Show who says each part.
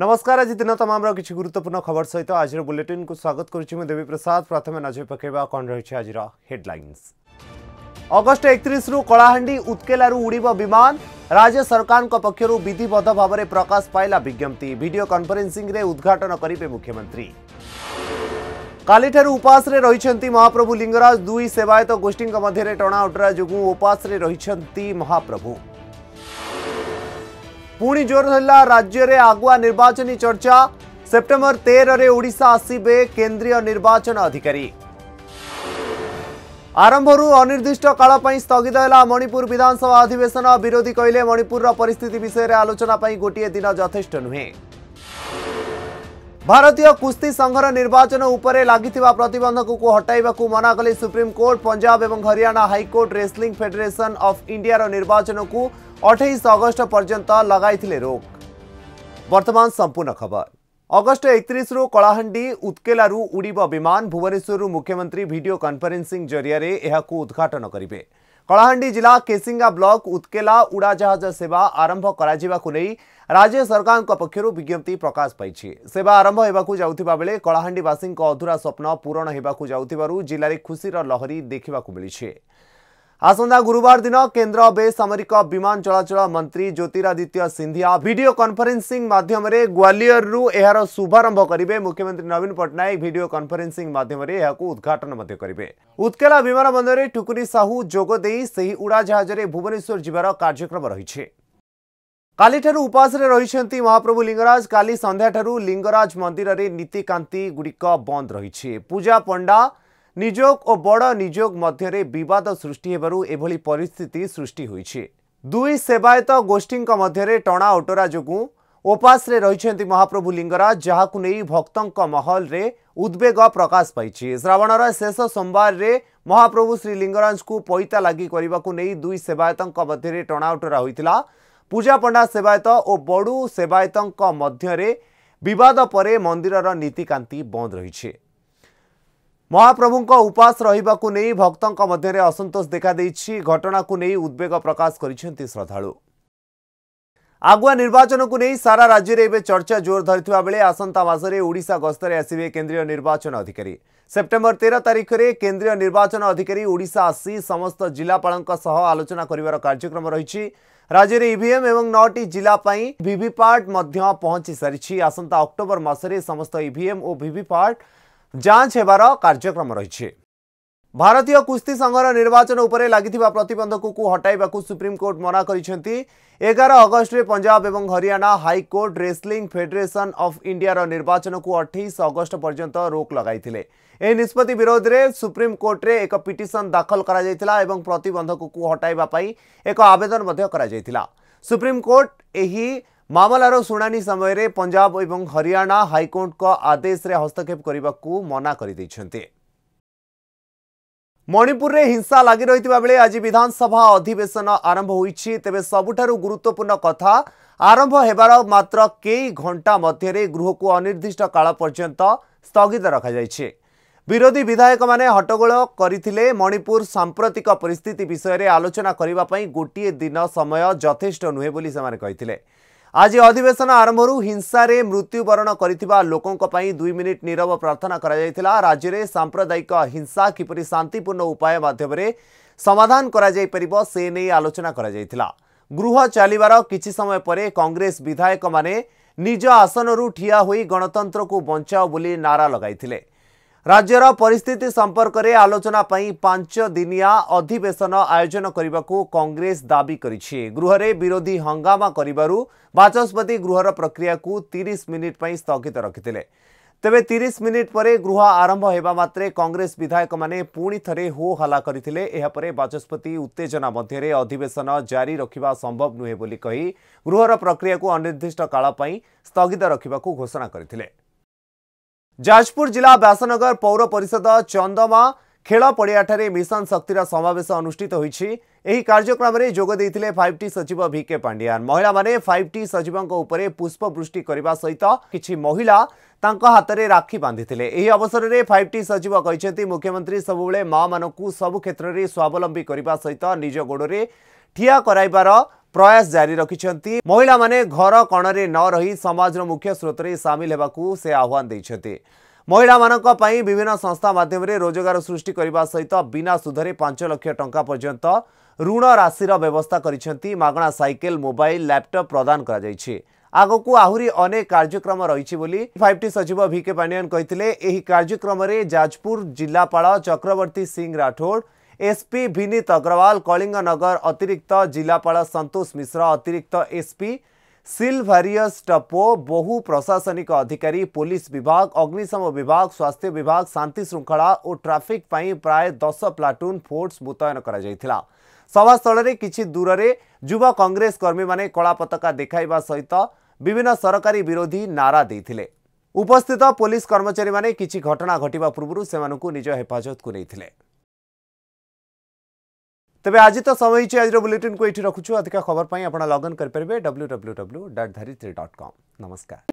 Speaker 1: ନମସ୍କାର ଆଜି ଦିନ ତମାମର କିଛି ଗୁରୁତ୍ୱପୂର୍ଣ୍ଣ ଖବର ସହିତ ଆଜିର ବୁଲେଟିନ୍କୁ ସ୍ୱାଗତ କରୁଛି ମୁଁ ଦେବୀ ପ୍ରସାଦ ପ୍ରଥମେ ନଜର ପକାଇବା କ'ଣ ରହିଛି ଆଜିର ହେଡ୍ଲାଇନ୍ସ ଅଗଷ୍ଟ ଏକତିରିଶରୁ କଳାହାଣ୍ଡି ଉତ୍କେଲାରୁ ଉଡ଼ିବ ବିମାନ ରାଜ୍ୟ ସରକାରଙ୍କ ପକ୍ଷରୁ ବିଧିବଦ୍ଧ ଭାବରେ ପ୍ରକାଶ ପାଇଲା ବିଜ୍ଞପ୍ତି ଭିଡ଼ିଓ କନଫରେନ୍ସିଂରେ ଉଦ୍ଘାଟନ କରିବେ ମୁଖ୍ୟମନ୍ତ୍ରୀ କାଲିଠାରୁ ଉପାସରେ ରହିଛନ୍ତି ମହାପ୍ରଭୁ ଲିଙ୍ଗରାଜ ଦୁଇ ସେବାୟତ ଗୋଷ୍ଠୀଙ୍କ ମଧ୍ୟରେ ଟଣା ଓଟରା ଯୋଗୁଁ ଉପାସରେ ରହିଛନ୍ତି ମହାପ୍ରଭୁ ପୁଣି ଜୋର ହେଲା ରାଜ୍ୟରେ ଆଗୁଆ ନିର୍ବାଚନୀ ଚର୍ଚ୍ଚା ସେପ୍ଟେମ୍ବର ତେରରେ ଓଡ଼ିଶା ଆସିବେ କେନ୍ଦ୍ରୀୟ ନିର୍ବାଚନ ଅଧିକାରୀ ଆରମ୍ଭରୁ ଅନିର୍ଦ୍ଦିଷ୍ଟ କାଳ ପାଇଁ ସ୍ଥଗିତ ହେଲା ମଣିପୁର ବିଧାନସଭା ଅଧିବେଶନ ବିରୋଧୀ କହିଲେ ମଣିପୁରର ପରିସ୍ଥିତି ବିଷୟରେ ଆଲୋଚନା ପାଇଁ ଗୋଟିଏ ଦିନ ଯଥେଷ୍ଟ ନୁହେଁ ଭାରତୀୟ କୁସ୍ତି ସଂଘର ନିର୍ବାଚନ ଉପରେ ଲାଗିଥିବା ପ୍ରତିବନ୍ଧକକୁ ହଟାଇବାକୁ ମନା କଲେ ସୁପ୍ରିମକୋର୍ଟ ପଞ୍ଜାବ ଏବଂ Haryana high court wrestling federation of ଇଣ୍ଡିଆର ନିର୍ବାଚନକୁ अठाइस अगस्ट पर्यन्त लगाइले रोक बर्तमान सम्पूर्ण खबर ଅଗଷ୍ଟ ଏକତିରିଶରୁ କଳାହାଣ୍ଡି ଉତ୍କେଲାରୁ ଉଡ଼ିବ ବିମାନ ଭୁବନେଶ୍ୱରରୁ ମୁଖ୍ୟମନ୍ତ୍ରୀ ଭିଡ଼ିଓ କନଫରେନ୍ସିଂ ଜରିଆରେ ଏହାକୁ ଉଦ୍ଘାଟନ କରିବେ କଳାହାଣ୍ଡି ଜିଲ୍ଲା କେସିଙ୍ଗା ବ୍ଲକ ଉତ୍କେଲା ଉଡ଼ାଜାହାଜ ସେବା ଆରମ୍ଭ କରାଯିବାକୁ ନେଇ ରାଜ୍ୟ ସରକାରଙ୍କ ପକ୍ଷରୁ ବିଜ୍ଞପ୍ତି ପ୍ରକାଶ ପାଇଛି ସେବା ଆରମ୍ଭ ହେବାକୁ ଯାଉଥିବା ବେଳେ କଳାହାଣ୍ଡିବାସୀଙ୍କ ଅଧୁରା ସ୍ୱପ୍ନ ପୂରଣ ହେବାକୁ ଯାଉଥିବାରୁ ଜିଲ୍ଲାରେ ଖୁସିର ଲହରୀ ଦେଖିବାକୁ ମିଳିଛି આસંદા ગુરુવાર દિન કેન્દ્ર બેસામરિક વિમાન ચଳାଚଳ મંત્રી જ્યોતિરાદિત્ୟ સિંધિયા ଭିଡିଓ କନଫରେନ୍ସିଂ ମାଧ୍ୟମରେ ଗ୍ୱାଲିୟରରୁ ଏହାର ଶୁଭାରମ୍ଭ କରିବେ ମୁଖ୍ୟମନ୍ତ୍ରୀ ନବୀନ ପଟ୍ଟନାୟକ ଭିଡିଓ କନଫରେନ୍ସିଂ ମାଧ୍ୟମରେ ଏହାକୁ ଉଦ୍ଘାଟନ ମଧ୍ୟ କରିବେ ଉତ୍କେଲା ବିମାନ ବନ୍ଦରରେ ଠୁକୁନି ସାହୁ ଯୋଗ ଦେଇ ସେହି ଉଡ଼ାଜାହାଜରେ ଭୁବନେଶ୍ୱର ଯିବାର କାର୍ଯ୍ୟକ୍ରମ ରହିଛି କାଲିଠାରୁ ଉପାସରେ ରହିଛନ୍ତି ମହାପ୍ରଭୁ ଲିଙ୍ଗରାଜ କାଲି ସନ୍ଧ୍ୟାଠାରୁ ଲିଙ୍ଗରାଜ ମନ୍ଦିରରେ ନୀତିକାନ୍ତି ଗୁଡ଼ିକ ବନ୍ଦ ରହିଛି ପୂଜା ପଣ୍ଡା ନିଯୋଗ ଓ ବଡ଼ ନିଯୋଗ ମଧ୍ୟରେ ବିବାଦ ସୃଷ୍ଟି ହେବାରୁ ଏଭଳି ପରିସ୍ଥିତି ସୃଷ୍ଟି ହୋଇଛି ଦୁଇ ସେବାୟତ ଗୋଷ୍ଠୀଙ୍କ ମଧ୍ୟରେ ଟଣା ଓଟରା ଯୋଗୁଁ ଓପାସରେ ରହିଛନ୍ତି ମହାପ୍ରଭୁ ଲିଙ୍ଗରାଜ ଯାହାକୁ ନେଇ ଭକ୍ତଙ୍କ ମହଲରେ ଉଦ୍ବେଗ ପ୍ରକାଶ ପାଇଛି ଶ୍ରାବଣର ଶେଷ ସୋମବାରରେ ମହାପ୍ରଭୁ ଶ୍ରୀ ଲିଙ୍ଗରାଜଙ୍କୁ ପଇତା ଲାଗି କରିବାକୁ ନେଇ ଦୁଇ ସେବାୟତଙ୍କ ମଧ୍ୟରେ ଟଣା ଓଟରା ହୋଇଥିଲା ପୂଜାପଣ୍ଡା ସେବାୟତ ଓ ବଡ଼ୁ ସେବାୟତଙ୍କ ମଧ୍ୟରେ ବିବାଦ ପରେ ମନ୍ଦିରର ନୀତିକାନ୍ତି ବନ୍ଦ ରହିଛି ମହାପ୍ରଭୁଙ୍କ ଉପାସ ରହିବାକୁ ନେଇ ଭକ୍ତଙ୍କ ମଧ୍ୟରେ ଅସନ୍ତୋଷ ଦେଖାଦେଇଛି ଘଟଣାକୁ ନେଇ ଉଦ୍ବେଗ ପ୍ରକାଶ କରିଛନ୍ତି ଶ୍ରଦ୍ଧାଳୁ ଆଗୁଆ ନିର୍ବାଚନକୁ ନେଇ ସାରା ରାଜ୍ୟରେ ଏବେ ଚର୍ଚ୍ଚା ଜୋର ଧରିଥିବା ବେଳେ ଆସନ୍ତା ମାସରେ ଓଡ଼ିଶା ଗସ୍ତରେ ଆସିବେ କେନ୍ଦ୍ରୀୟ ନିର୍ବାଚନ ଅଧିକାରୀ ସେପ୍ଟେମ୍ବର ତେର ତାରିଖରେ କେନ୍ଦ୍ରୀୟ ନିର୍ବାଚନ ଅଧିକାରୀ ଓଡ଼ିଶା ଆସି ସମସ୍ତ ଜିଲ୍ଲାପାଳଙ୍କ ସହ ଆଲୋଚନା କରିବାର କାର୍ଯ୍ୟକ୍ରମ ରହିଛି ରାଜ୍ୟରେ ଇଭିଏମ୍ ଏବଂ ନଅଟି ଜିଲ୍ଲା ପାଇଁ ଭିଭିପାଟ୍ ମଧ୍ୟ ପହଞ୍ଚି ସାରିଛି ଆସନ୍ତା ଅକ୍ଟୋବର ମାସରେ ସମସ୍ତ ଇଭିଏମ୍ ଓ ଭିଭିପାଟ୍ ଯାଞ୍ଚ ହେବାର କାର୍ଯ୍ୟକ୍ରମ ରହିଛି ଭାରତୀୟ କୁସ୍ତି ସଂଘର ନିର୍ବାଚନ ଉପରେ ଲାଗିଥିବା ପ୍ରତିବନ୍ଧକକୁ ହଟାଇବାକୁ ସୁପ୍ରିମକୋର୍ଟ ମନା କରିଛନ୍ତି ଏଗାର ଅଗଷ୍ଟରେ ପଞ୍ଜାବ ଏବଂ Haryana high court wrestling federation of ଇଣ୍ଡିଆର ନିର୍ବାଚନକୁ ଅଠେଇଶ ଅଗଷ୍ଟ ପର୍ଯ୍ୟନ୍ତ ରୋକ ଲଗାଇଥିଲେ ଏହି ନିଷ୍ପତ୍ତି ବିରୋଧରେ ସୁପ୍ରିମକୋର୍ଟରେ ଏକ ପିଟିସନ୍ ଦାଖଲ କରାଯାଇଥିଲା ଏବଂ ପ୍ରତିବନ୍ଧକକୁ ହଟାଇବା ପାଇଁ ଏକ ଆବେଦନ ମଧ୍ୟ କରାଯାଇଥିଲା ସୁପ୍ରିମକୋର୍ଟ ଏହି ମାମଲାର ଶୁଣାଣି ସମୟରେ ପଞ୍ଜାବ ଏବଂ ହରିୟାଣା ହାଇକୋର୍ଟଙ୍କ ଆଦେଶରେ ହସ୍ତକ୍ଷେପ କରିବାକୁ ମନା କରିଦେଇଛନ୍ତି ମଣିପୁରରେ ହିଂସା ଲାଗି ରହିଥିବା ବେଳେ ଆଜି ବିଧାନସଭା ଅଧିବେଶନ ଆରମ୍ଭ ହୋଇଛି ତେବେ ସବୁଠାରୁ ଗୁରୁତ୍ୱପୂର୍ଣ୍ଣ କଥା ଆରମ୍ଭ ହେବାର ମାତ୍ର କେଇ ଘଣ୍ଟା ମଧ୍ୟରେ ଗୃହକୁ ଅନିର୍ଦ୍ଦିଷ୍ଟ କାଳ ପର୍ଯ୍ୟନ୍ତ ସ୍ଥଗିତ ରଖାଯାଇଛି ବିରୋଧୀ ବିଧାୟକମାନେ ହଟ୍ଟଗୋଳ କରିଥିଲେ ମଣିପୁର ସାମ୍ପ୍ରତିକ ପରିସ୍ଥିତି ବିଷୟରେ ଆଲୋଚନା କରିବା ପାଇଁ ଗୋଟିଏ ଦିନ ସମୟ ଯଥେଷ୍ଟ ନୁହେଁ ବୋଲି ସେମାନେ କହିଥିଲେ ଆଜି ଅଧିବେଶନ ଆରମ୍ଭରୁ ହିଂସାରେ ମୃତ୍ୟୁବରଣ କରିଥିବା ଲୋକଙ୍କ ପାଇଁ ଦୁଇ ମିନିଟ୍ ନିରବ ପ୍ରାର୍ଥନା କରାଯାଇଥିଲା ରାଜ୍ୟରେ ସାମ୍ପ୍ରଦାୟିକ ହିଂସା କିପରି ଶାନ୍ତିପୂର୍ଣ୍ଣ ଉପାୟ ମାଧ୍ୟମରେ ସମାଧାନ କରାଯାଇପାରିବ ସେ ନେଇ ଆଲୋଚନା କରାଯାଇଥିଲା ଗୃହ ଚାଲିବାର କିଛି ସମୟ ପରେ କଂଗ୍ରେସ ବିଧାୟକମାନେ ନିଜ ଆସନରୁ ଠିଆ ହୋଇ ଗଣତନ୍ତ୍ରକୁ ବଞ୍ଚାଅ ବୋଲି ନାରା ଲଗାଇଥିଲେ ରାଜ୍ୟର ପରିସ୍ଥିତି ସମ୍ପର୍କରେ ଆଲୋଚନା ପାଇଁ ପାଞ୍ଚ ଦିନିଆ ଅଧିବେଶନ ଆୟୋଜନ କରିବାକୁ କଂଗ୍ରେସ ଦାବି କରିଛି ଗୃହରେ ବିରୋଧୀ ହଙ୍ଗାମା କରିବାରୁ ବାଚସ୍ପତି ଗୃହର ପ୍ରକ୍ରିୟାକୁ ତିରିଶ ମିନିଟ୍ ପାଇଁ ସ୍ଥଗିତ ରଖିଥିଲେ ତେବେ ତିରିଶ ମିନିଟ୍ ପରେ ଗୃହ ଆରମ୍ଭ ହେବା ମାତ୍ରେ କଂଗ୍ରେସ ବିଧାୟକମାନେ ପୁଣି ଥରେ ହୋ ହାଲା କରିଥିଲେ ଏହାପରେ ବାଚସ୍ପତି ଉତ୍ତେଜନା ମଧ୍ୟରେ ଅଧିବେଶନ ଜାରି ରଖିବା ସମ୍ଭବ ନୁହେଁ ବୋଲି କହି ଗୃହର ପ୍ରକ୍ରିୟାକୁ ଅନିର୍ଦ୍ଦିଷ୍ଟ କାଳ ପାଇଁ ସ୍ଥଗିତ ରଖିବାକୁ ଘୋଷଣା କରିଥିଲେ ଯାଜପୁର ଜିଲ୍ଲା ବ୍ୟାସନଗର ପୌର ପରିଷଦ ଚନ୍ଦମା ଖେଳ ପଡ଼ିଆଠାରେ ମିଶନ ଶକ୍ତିର ସମାବେଶ ଅନୁଷ୍ଠିତ ହୋଇଛି ଏହି କାର୍ଯ୍ୟକ୍ରମରେ ଯୋଗ ଦେଇଥିଲେ ଫାଇଭ୍ ଟି ସଚିବ ଭିକେ ପାଣ୍ଡିଆନ୍ ମହିଳାମାନେ ଫାଇଭ୍ ଟି ସଚିବଙ୍କ ଉପରେ ପୁଷ୍ପବୃଷ୍ଟି କରିବା ସହିତ କିଛି ମହିଳା ତାଙ୍କ ହାତରେ ରାକ୍ଷୀ ବାନ୍ଧିଥିଲେ ଏହି ଅବସରରେ ଫାଇଭ୍ ଟି ସଚିବ କହିଛନ୍ତି ମୁଖ୍ୟମନ୍ତ୍ରୀ ସବୁବେଳେ ମାମାନଙ୍କୁ ସବୁ କ୍ଷେତ୍ରରେ ସ୍ୱାବଲମ୍ବୀ କରିବା ସହିତ ନିଜ ଗୋଡ଼ରେ ଠିଆ କରାଇବାର प्रयास जारी रखिंट महिला मैंने घर कण से न रही समाज मुख्य स्रोत में सामिल होगा से आह्वान देते महिला मानों पर विभिन्न संस्था मध्यम रोजगार सृष्टि करने सहित बिना सुधरे पांच लक्ष टा पर्यंत ऋण राशि व्यवस्था कर मगणा सैकेल मोबाइल लैपटप प्रदान कर आगक आहुरी अनेक कार्यक्रम रही फाइव टी सचिव भिके पांडियान कही कार्यक्रम में जाजपुर जिलापा चक्रवर्ती सिंह राठौड़ एसपी विनीत अग्रवाल कलिंग नगर अतिरिक्त जिलापा सतोष मिश्र अतिरिक्त एसपी सिलभारीयस टपो बहु प्रशासनिक अधिकारी पुलिस विभाग अग्निशम विभाग स्वास्थ्य विभाग शांति श्रृंखला और ट्राफिक प्राय दस प्लाटून फोर्स मुतयन कर सभास्थल में किसी दूर से युव कंग्रेस कर्मी मैंने कला पता देखा सहित विभिन्न सरकारी विरोधी नारा देते उपस्थित पुलिस कर्मचारी मैंने कि घटना घटना पूर्व निज हेफाजत को नहीं तेज आज तो समय ही आज बुलेटिन को ये रखु अधिक खबर पर लगन करेंगे W W W dot Dharitri dot com नमस्कार